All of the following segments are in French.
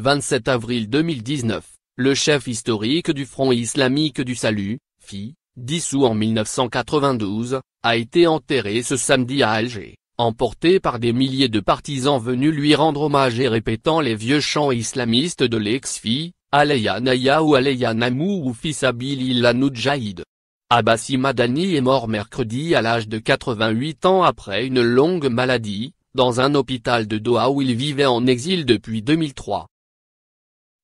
27 avril 2019, le chef historique du Front islamique du salut, FI, dissous en 1992, a été enterré ce samedi à Alger, emporté par des milliers de partisans venus lui rendre hommage et répétant les vieux chants islamistes de l'ex-FI, Alaya Naya ou Aleya Namou ou Abil Noudjahid. Abbasi Madani est mort mercredi à l'âge de 88 ans après une longue maladie, dans un hôpital de Doha où il vivait en exil depuis 2003.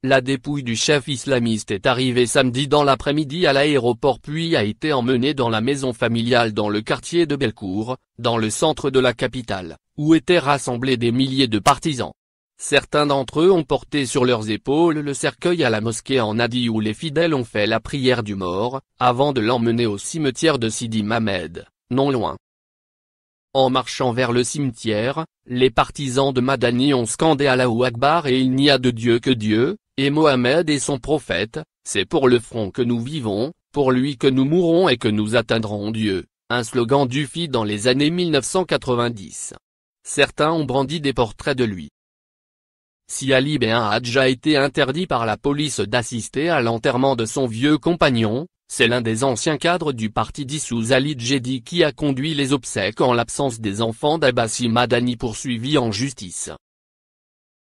La dépouille du chef islamiste est arrivée samedi dans l'après-midi à l'aéroport puis a été emmenée dans la maison familiale dans le quartier de Belcourt, dans le centre de la capitale, où étaient rassemblés des milliers de partisans. Certains d'entre eux ont porté sur leurs épaules le cercueil à la mosquée en Adi où les fidèles ont fait la prière du mort, avant de l'emmener au cimetière de Sidi Mamed, non loin. En marchant vers le cimetière, les partisans de Madani ont scandé Allahu Akbar et il n'y a de Dieu que Dieu, et Mohamed et son prophète, c'est pour le front que nous vivons, pour lui que nous mourrons et que nous atteindrons Dieu, un slogan du FI dans les années 1990. Certains ont brandi des portraits de lui. Si Ali Ben a a été interdit par la police d'assister à l'enterrement de son vieux compagnon, c'est l'un des anciens cadres du parti dissous Ali Djedi qui a conduit les obsèques en l'absence des enfants d'Abassi Madani poursuivi en justice.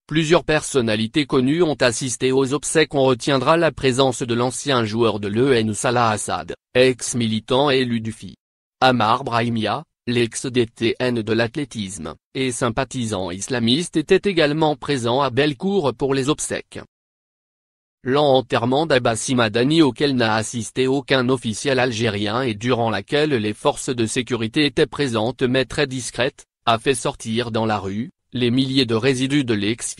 Plusieurs personnalités connues ont assisté aux obsèques on retiendra la présence de l'ancien joueur de l'EN Salah Assad, ex-militant élu du FI. Amar Brahimia, l'ex-DTN de l'athlétisme, et sympathisant islamiste était également présent à Bellecour pour les obsèques. L'enterrement d'Abbassi Madani auquel n'a assisté aucun officiel algérien et durant laquelle les forces de sécurité étaient présentes mais très discrètes, a fait sortir dans la rue, les milliers de résidus de lex